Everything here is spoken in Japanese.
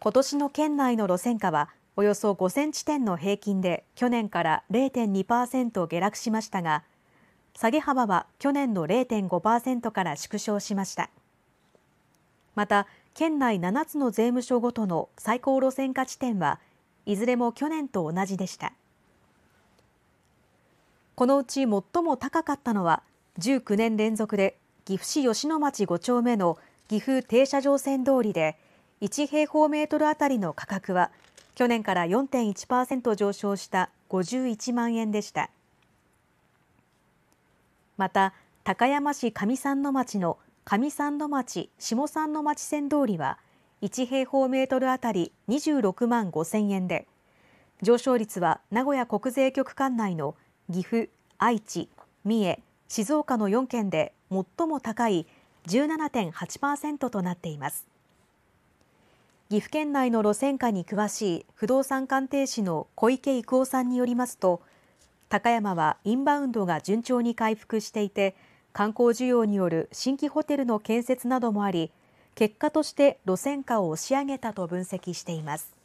今年の県内の路線価はおよそ5センチ点の平均で去年から0.2％下落しましたが下げ幅は去年の0.5％から縮小しましたまた県内7つの税務署ごとの最高路線価地点はいずれも去年と同じでしたこのうち最も高かったのは19年連続で岐阜市吉野町5丁目の岐阜停車場線通りで1平方メートルあたりの価格は去年から4.1％上昇した51万円でした。また高山市上三野町の上三野町下三野町線通りは1平方メートルあたり26万5000円で上昇率は名古屋国税局管内の岐阜、愛知、三重、静岡の4県で最も高い17.8%となっています。岐阜県内の路線価に詳しい不動産鑑定士の小池郁夫さんによりますと高山はインバウンドが順調に回復していて観光需要による新規ホテルの建設などもあり結果として路線価を押し上げたと分析しています。